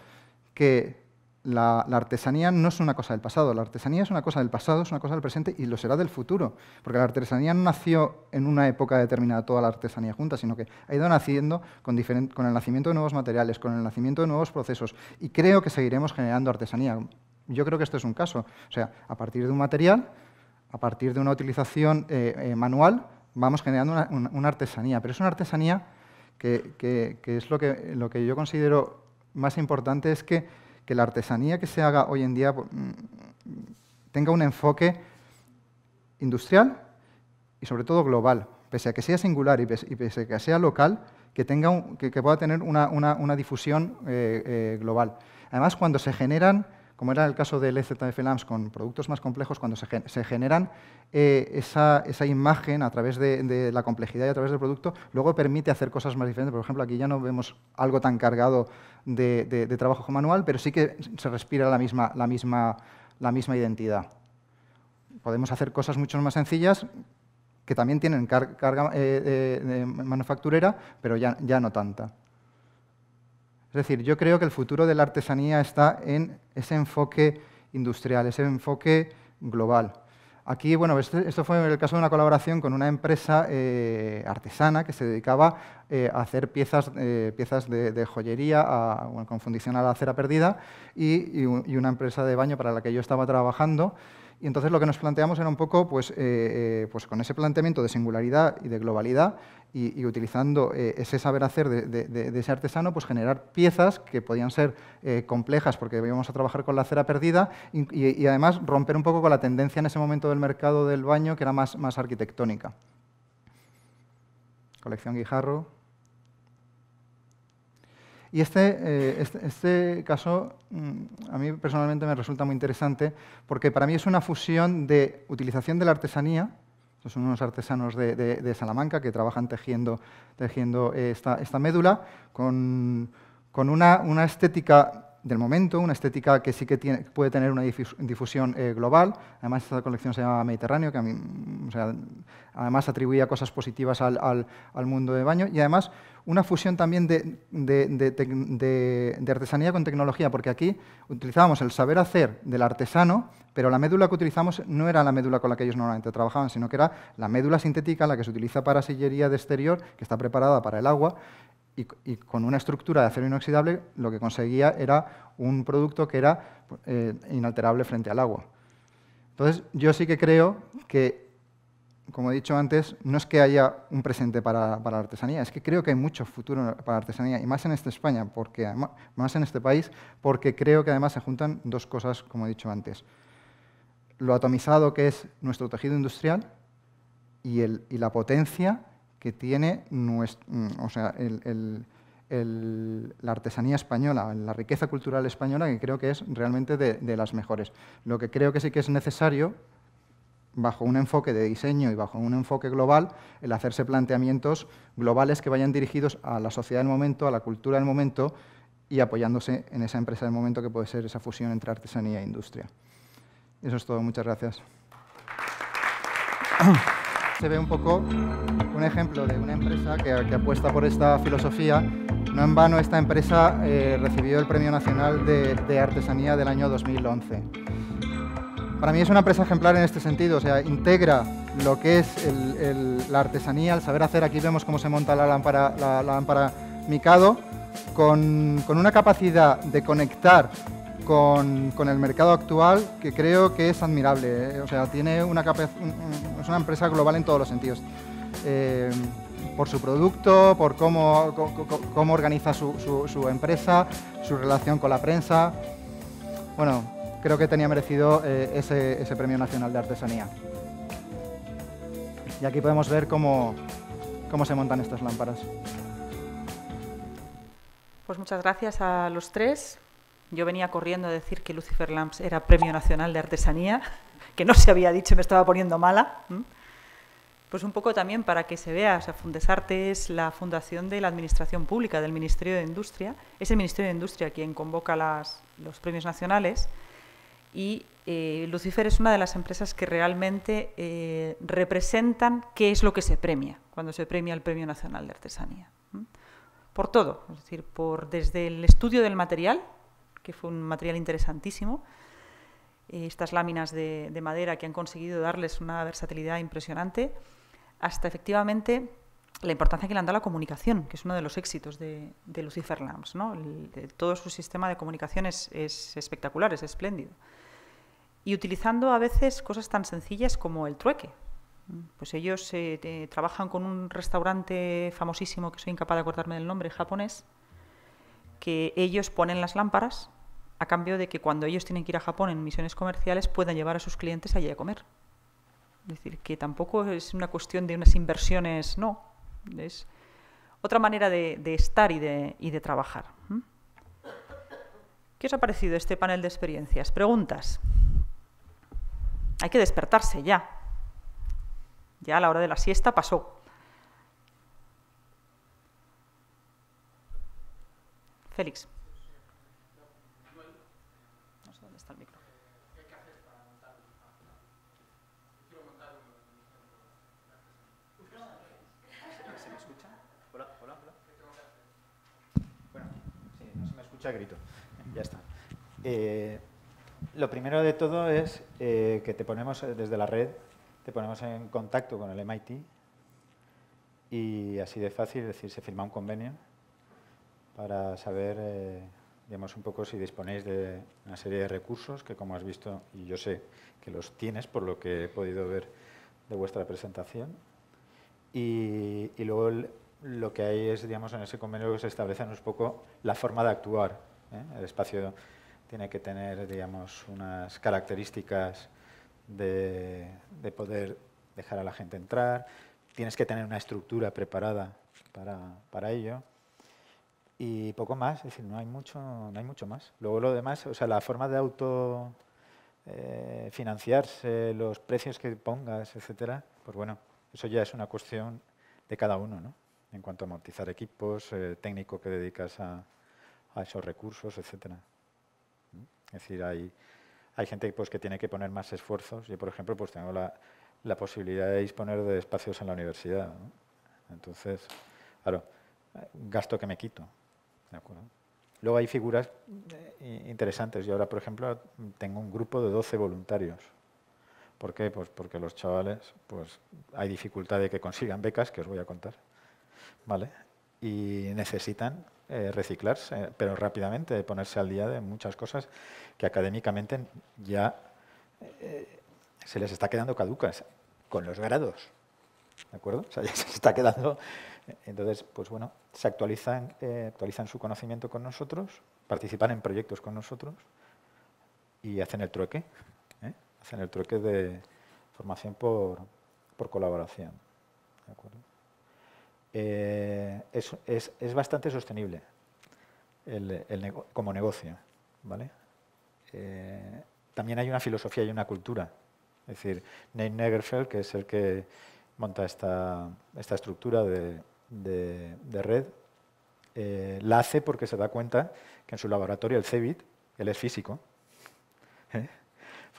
que la, artesanía no es una cosa del pasado, la artesanía es una cosa del pasado, es una cosa del presente y lo será del futuro, porque la artesanía no nació en una época determinada toda la artesanía junta, sino que ha ido naciendo con, con el nacimiento de nuevos materiales, con el nacimiento de nuevos procesos y creo que seguiremos generando artesanía. Yo creo que esto es un caso, o sea, a partir de un material, a partir de una utilización eh, eh, manual, vamos generando una, artesanía, pero es una artesanía que, es lo que, lo que yo considero más importante, es que que la artesanía que se haga hoy en día pues, mm, tenga un enfoque industrial y sobre todo global, pese a que sea singular y pese a que sea local, que, tenga que, pueda tener una, difusión eh, eh, global. Además, cuando se generan como era el caso del EZF LAMS con productos más complejos, cuando se, generan eh, esa, imagen a través de, la complejidad y a través del producto, luego permite hacer cosas más diferentes. Por ejemplo, aquí ya no vemos algo tan cargado de, trabajo manual, pero sí que se respira la misma, identidad. Podemos hacer cosas mucho más sencillas que también tienen carga eh, eh, manufacturera, pero ya no tanta. Es decir, yo creo que el futuro de la artesanía está en ese enfoque industrial, ese enfoque global. Aquí, bueno, este, esto fue el caso de una colaboración con una empresa eh, artesana que se dedicaba eh, a hacer piezas, eh, piezas de, joyería con fundición a la cera perdida y, una empresa de baño para la que yo estaba trabajando. Y entonces lo que nos planteamos era un poco, pues, pues con ese planteamiento de singularidad y de globalidad, y, utilizando eh, ese saber hacer de, ese artesano, pues generar piezas que podían ser eh, complejas porque íbamos a trabajar con la cera perdida y, además romper un poco con la tendencia en ese momento del mercado del baño que era más, más arquitectónica. Colección Guijarro. Y este, eh, este, este caso mm, a mí personalmente me resulta muy interesante porque para mí es una fusión de utilización de la artesanía son unos artesanos de, Salamanca que trabajan tejiendo, tejiendo eh, esta, esta médula con, una, una estética del momento, una estética que sí que tiene, puede tener una difusión eh, global. Además, esta colección se llama Mediterráneo, que a mí, mm, además atribuía cosas positivas al, mundo de baño. Y además, una fusión también de, de, artesanía con tecnología, porque aquí utilizábamos el saber hacer del artesano, pero la médula que utilizamos no era la médula con la que ellos normalmente trabajaban, sino que era la médula sintética, la que se utiliza para sillería de exterior, que está preparada para el agua y, con una estructura de acero inoxidable lo que conseguía era un producto que era eh, inalterable frente al agua. Entonces, yo sí que creo que, como he dicho antes, no es que haya un presente para, la artesanía, es que creo que hay mucho futuro para la artesanía, y más en esta España, porque, más en este país, porque creo que además se juntan dos cosas, como he dicho antes. Lo atomizado que es nuestro tejido industrial y, el, y la potencia que tiene mm, la artesanía española, la riqueza cultural española, que creo que es realmente de, de las mejores. Lo que creo que sí que es necesario bajo un enfoque de diseño y bajo un enfoque global, el hacerse planteamientos globales que vayan dirigidos a la sociedad del momento, a la cultura del momento y apoyándose en esa empresa del momento que puede ser esa fusión entre artesanía e industria. Eso es todo, muchas gracias se ve un poco un ejemplo de una empresa que, apuesta por esta filosofía. No en vano esta empresa eh, recibió el Premio Nacional de, Artesanía del año 2011. Para mí es una empresa ejemplar en este sentido, o sea, integra lo que es la artesanía, el saber hacer. Aquí vemos cómo se monta la lámpara, la, Mikado, con, una capacidad de conectar con, el mercado actual que creo que es admirable. Eh. O sea, tiene una es una empresa global en todos los sentidos. Eh, por su producto, por cómo, organiza su, empresa, su relación con la prensa. Bueno, creo que tenía merecido eh, ese, ese Premio Nacional de Artesanía. Y aquí podemos ver cómo, cómo se montan estas lámparas. Pues muchas gracias a los tres yo venía corriendo a decir que Lucifer Lamps era Premio Nacional de Artesanía, *laughs* que no se había dicho, me estaba poniendo mala. Pues un poco también para que se vea, o Fundesarte es la fundación de la Administración Pública, del Ministerio de Industria. Es el Ministerio de Industria quien convoca los premios nacionales y eh, Lucifer es una de las empresas que realmente eh, representan qué es lo que se premia cuando se premia el Premio Nacional de Artesanía. Por todo, es decir, desde el estudio del material, fue un material interesantísimo. Eh, estas láminas de, madera que han conseguido darles una versatilidad impresionante, hasta efectivamente la importancia que le han dado a la comunicación, que es uno de los éxitos de, Lucifer Lamps ¿no? todo su sistema de comunicación es, espectacular, es espléndido. Y utilizando a veces cosas tan sencillas como el trueque. Pues ellos eh, trabajan con un restaurante famosísimo, que soy incapaz de acordarme del nombre, japonés, que ellos ponen las lámparas a cambio de que cuando ellos tienen que ir a Japón en misiones comerciales puedan llevar a sus clientes allí a comer. Es decir, que tampoco es una cuestión de unas inversiones, no. Es otra manera de, estar y de, trabajar. ¿Qué os ha parecido este panel de experiencias? Preguntas. Hay que despertarse ya. Ya a la hora de la siesta pasó. Félix. grito. Ya está. Eh, lo primero de todo es eh, que te ponemos eh, desde la red, te ponemos en contacto con el MIT y así de fácil, es decir, se firma un convenio para saber, digamos, un poco si disponéis de una serie de recursos que, como has visto, y yo sé que los tienes por lo que he podido ver de vuestra presentación. Y, y luego el, lo que hay es, digamos, en ese convenio que se establece un poco la forma de actuar. ¿eh? El espacio tiene que tener, digamos, unas características de, poder dejar a la gente entrar, tienes que tener una estructura preparada para, ello y poco más, es decir, no hay mucho, no hay mucho más. Luego lo demás, o sea, la forma de auto eh, financiarse, los precios que pongas, etcétera, pues bueno, eso ya es una cuestión de cada uno, ¿no? en cuanto a amortizar equipos, eh, técnico que dedicas a, esos recursos, etcétera. ¿Mm? Es decir, hay, hay gente pues, que tiene que poner más esfuerzos. Yo, por ejemplo, pues tengo la, posibilidad de disponer de espacios en la universidad. Entonces, claro, gasto que me quito. Luego hay figuras eh, interesantes. Yo ahora, por ejemplo, tengo un grupo de 12 voluntarios. ¿Por qué? Pues porque los chavales, pues hay dificultad de que consigan becas, que os voy a contar. Y necesitan eh, reciclarse, pero rápidamente, ponerse al día de muchas cosas que académicamente ya eh, se les está quedando caducas con los grados. ¿De acuerdo? *laughs* se está quedando. Entonces, pues bueno, se actualizan, eh, actualizan su conocimiento con nosotros, participan en proyectos con nosotros y hacen el trueque. Hacen el trueque de formación por, por colaboración. ¿De acuerdo? Eh, es, bastante sostenible como negocio. ¿vale? Eh, también hay una filosofía y una cultura. Es decir, Nate Negerfeld, que es el que monta esta, estructura de, red, eh, la hace porque se da cuenta que en su laboratorio, el CEBIT, él es físico,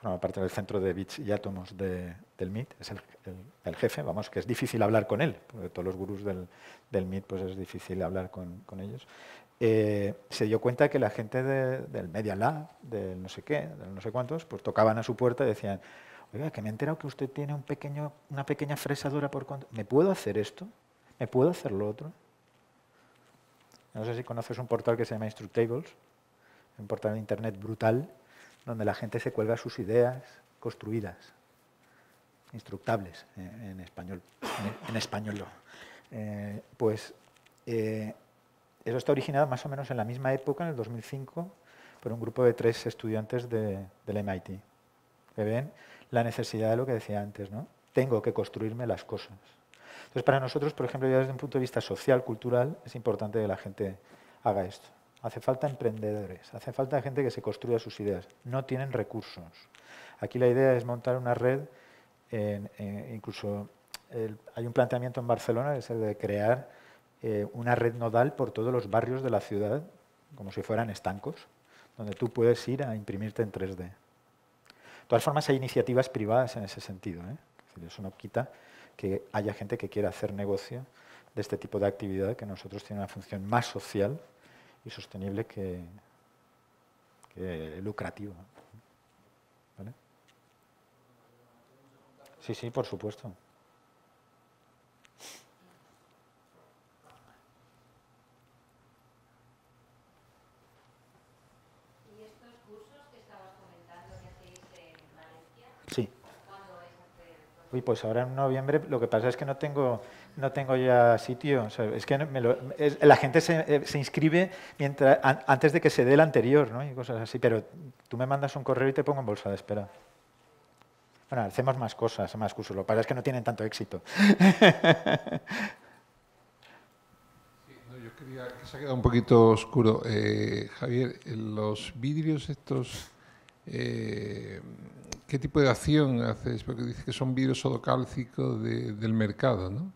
aparte del centro de bits y átomos del MIT, es el, jefe, vamos, que es difícil hablar con él, porque todos los gurús del, MIT pues es difícil hablar con, ellos. Eh, se dio cuenta que la gente del Media Lab, del no sé qué, del no sé cuántos, pues tocaban a su puerta y decían, oiga, que me he enterado que usted tiene un pequeño, una pequeña fresadora por cuando ¿me puedo hacer esto? ¿Me puedo hacer lo otro? No sé si conoces un portal que se llama Instructables, un portal de internet brutal donde la gente se cuelga sus ideas construidas, instructables eh, en español. En, español. Eh, pues eh, eso está originado más o menos en la misma época, en el 2005, por un grupo de tres estudiantes de, del MIT, que ven la necesidad de lo que decía antes, ¿no? Tengo que construirme las cosas. Entonces, para nosotros, por ejemplo, ya desde un punto de vista social, cultural, es importante que la gente haga esto. Hace falta emprendedores, hace falta gente que se construya sus ideas. No tienen recursos. Aquí la idea es montar una red, incluso hay un planteamiento en Barcelona, es el de crear eh, una red nodal por todos los barrios de la ciudad, como si fueran estancos, donde tú puedes ir a imprimirte en 3D. De todas formas, hay iniciativas privadas en ese sentido. ¿eh? Eso no quita que haya gente que quiera hacer negocio de este tipo de actividad, que nosotros tiene una función más social y sostenible que, lucrativo. Sí, sí, por supuesto. uy, pues ahora en noviembre lo que pasa es que no tengo, no tengo ya sitio. es que la gente se, eh, inscribe antes de que se dé el anterior ¿no? y cosas así, pero tú me mandas un correo y te pongo en bolsa de espera. Bueno, hacemos más cosas, más cursos, lo que pasa es que no tienen tanto éxito. *laughs* Yo que se ha quedado un poquito oscuro. Eh, Javier, los vidrios estos eh, ¿Qué tipo de acción haces? Porque dice que son virus sodocálcicos del mercado, ¿no?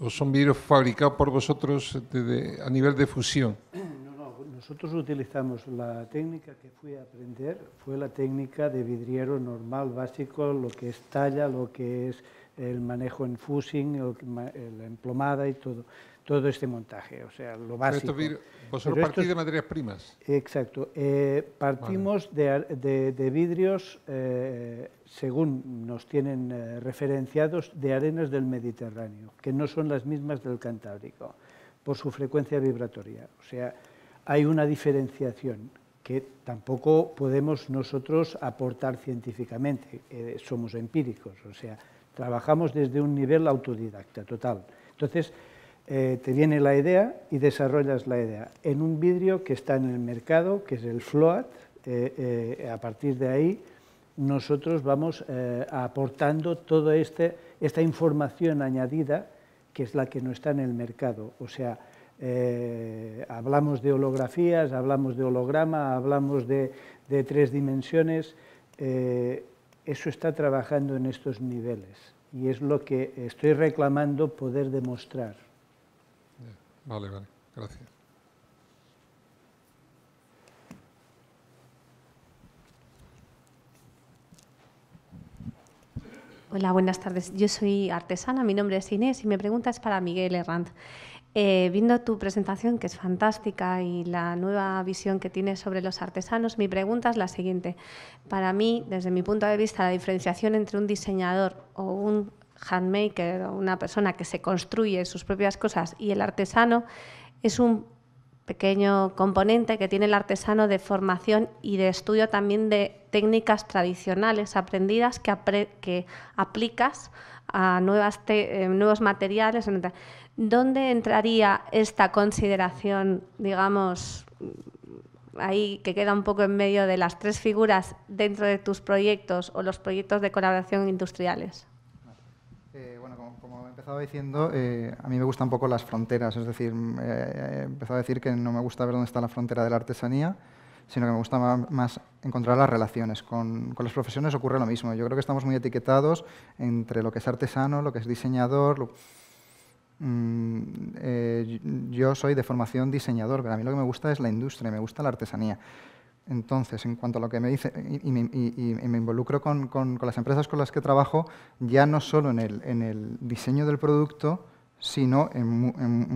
¿O son virus fabricados por vosotros este, a nivel de fusión? *clears throat* No, no, nosotros utilizamos la técnica que fui a aprender, fue la técnica de vidriero normal, básico, lo que es talla, lo que es el manejo en fusing, la emplomada y todo todo este montaje, o sea, lo básico. Pero vosotros partís de materias primas. Exacto. Eh, partimos de, vidrios, eh, según nos tienen eh, referenciados, de arenas del Mediterráneo, que no son las mismas del Cantábrico, por su frecuencia vibratoria. O sea, hay una diferenciación que tampoco podemos nosotros aportar científicamente, somos empíricos, o sea, trabajamos desde un nivel autodidacta total. Entonces, eh, te viene la idea y desarrollas la idea en un vidrio que está en el mercado, que es el FLOAT. Eh, eh, a partir de ahí nosotros vamos aportando toda este, esta información añadida que es la que no está en el mercado. O sea, hablamos de holografías, hablamos de holograma, hablamos de tres dimensiones. eso está trabajando en estos niveles y es lo que estoy reclamando poder demostrar. Vale, vale, gracias. Hola, buenas tardes. Yo soy artesana, mi nombre es Inés y mi pregunta es para Miguel Herrant. Eh, viendo tu presentación, que es fantástica, y la nueva visión que tienes sobre los artesanos, mi pregunta es la siguiente. Para mí, desde mi punto de vista, la diferenciación entre un diseñador o un handmaker una persona que se construye sus propias cosas y el artesano es un pequeño componente que tiene el artesano de formación y de estudio también de técnicas tradicionales aprendidas que, aplicas a nuevas eh, nuevos materiales. ¿Dónde entraría esta consideración, digamos, ahí que queda un poco en medio de las tres figuras dentro de tus proyectos o los proyectos de colaboración industriales? Estaba diciendo, eh, a mí me gustan un poco las fronteras, es decir, mm, eh, eh empezado a decir que no me gusta ver dónde está la frontera de la artesanía, sino que me gusta más encontrar las relaciones. Con, las profesiones ocurre lo mismo. Yo creo que estamos muy etiquetados entre lo que es artesano, lo que es diseñador. Mm, eh, yo soy de formación diseñador, pero a mí lo que me gusta es la industria, me gusta la artesanía. Entonces, en cuanto a lo que me dice, y, me involucro con, las empresas con las que trabajo, ya no solo en el, diseño del producto, sino en,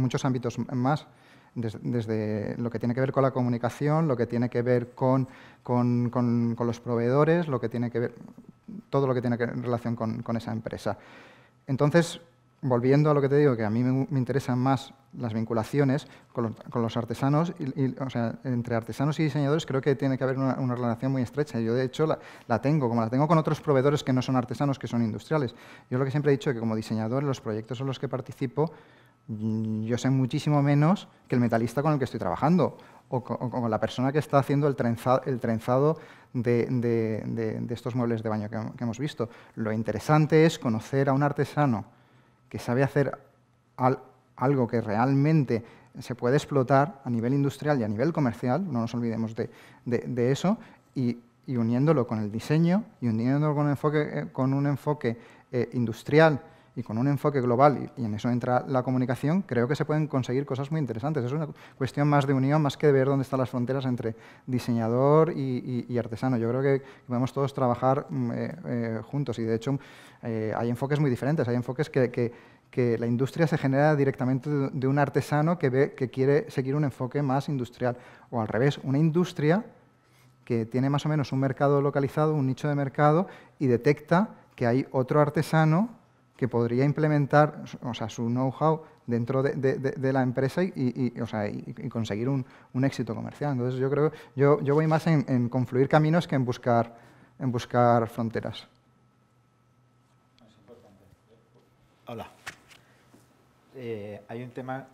muchos ámbitos más, desde, lo que tiene que ver con la comunicación, lo que tiene que ver con, los proveedores, lo que tiene que ver, todo lo que tiene que ver en relación con esa empresa. Entonces, volviendo a lo que te digo, que a mí me, interesan más las vinculaciones con los, artesanos, y, o sea, entre artesanos y diseñadores creo que tiene que haber una, relación muy estrecha. Yo, de hecho, la, tengo, como la tengo con otros proveedores que no son artesanos, que son industriales. Yo lo que siempre he dicho es que como diseñador, los proyectos en los que participo, mm, yo sé muchísimo menos que el metalista con el que estoy trabajando o con, la persona que está haciendo el, trenzado, el trenzado de, estos muebles de baño que, que hemos visto. Lo interesante es conocer a un artesano que sabe hacer algo que realmente se puede explotar a nivel industrial y a nivel comercial, no nos olvidemos de, eso, y, uniéndolo con el diseño y uniéndolo con, enfoque, eh, con un enfoque eh, industrial y con un enfoque global, y en eso entra la comunicación, creo que se pueden conseguir cosas muy interesantes. Es una cuestión más de unión, más que de ver dónde están las fronteras entre diseñador y, artesano. Yo creo que podemos todos trabajar mm, eh, eh, juntos y, de hecho, eh, hay enfoques muy diferentes. Hay enfoques que, la industria se genera directamente de, un artesano que, ve, que quiere seguir un enfoque más industrial, o al revés, una industria que tiene más o menos un mercado localizado, un nicho de mercado, y detecta que hay otro artesano que podría implementar o sea, su know-how dentro de, la empresa y, conseguir un, éxito comercial. Entonces yo creo, yo, voy más en, confluir caminos que en buscar, en buscar fronteras. Hola. Eh, hay un tema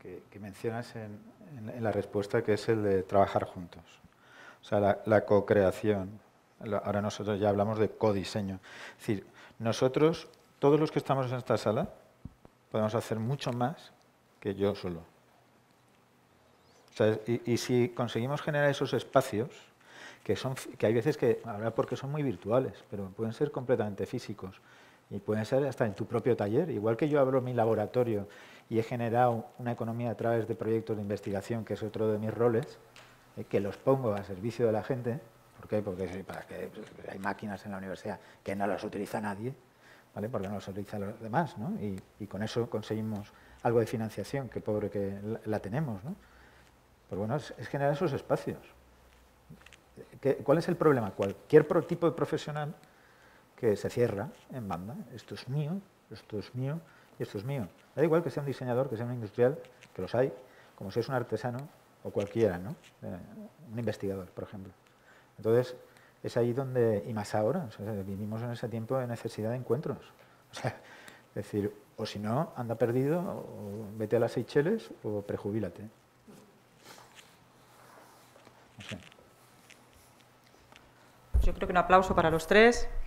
que, mencionas en, la respuesta que es el de trabajar juntos. O sea, la, co-creación. Ahora nosotros ya hablamos de codiseño. Es decir, nosotros todos los que estamos en esta sala podemos hacer mucho más que yo solo. y, si conseguimos generar esos espacios, que, son, que hay veces que, ahora porque son muy virtuales, pero pueden ser completamente físicos y pueden ser hasta en tu propio taller. Igual que yo abro mi laboratorio y he generado una economía a través de proyectos de investigación, que es otro de mis roles, eh, que los pongo a servicio de la gente. ¿Por qué? Porque, porque pues, hay máquinas en la universidad que no las utiliza nadie porque no lo utiliza los demás, ¿no? y, con eso conseguimos algo de financiación, que pobre que la, tenemos. ¿no? Pues bueno, es, generar esos espacios. ¿Cuál es el problema? Cualquier tipo de profesional que se cierra en banda, esto es mío, esto es mío y esto es mío. Da igual que sea un diseñador, que sea un industrial, que los hay, como si es un artesano o cualquiera, ¿no? Eh, un investigador, por ejemplo. Entonces, es ahí donde, y más ahora, vivimos en ese tiempo de necesidad de encuentros. O es decir, o si no, anda perdido, vete a las Seychelles o prejubílate. Yo creo que un aplauso para los tres.